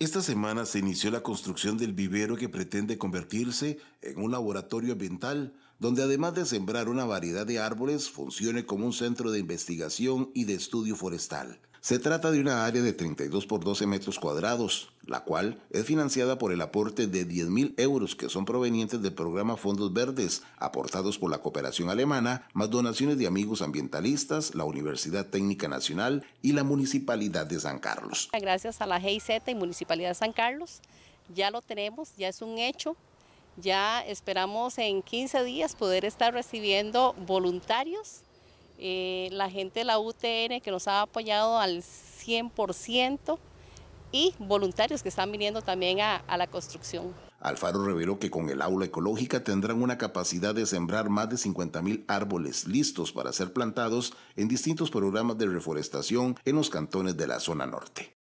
Esta semana se inició la construcción del vivero que pretende convertirse en un laboratorio ambiental donde además de sembrar una variedad de árboles, funcione como un centro de investigación y de estudio forestal. Se trata de una área de 32 por 12 metros cuadrados, la cual es financiada por el aporte de mil euros que son provenientes del programa Fondos Verdes, aportados por la cooperación alemana, más donaciones de amigos ambientalistas, la Universidad Técnica Nacional y la Municipalidad de San Carlos. Gracias a la GIZ y Municipalidad de San Carlos, ya lo tenemos, ya es un hecho, ya esperamos en 15 días poder estar recibiendo voluntarios, eh, la gente de la UTN que nos ha apoyado al 100% y voluntarios que están viniendo también a, a la construcción. Alfaro reveló que con el aula ecológica tendrán una capacidad de sembrar más de mil árboles listos para ser plantados en distintos programas de reforestación en los cantones de la zona norte.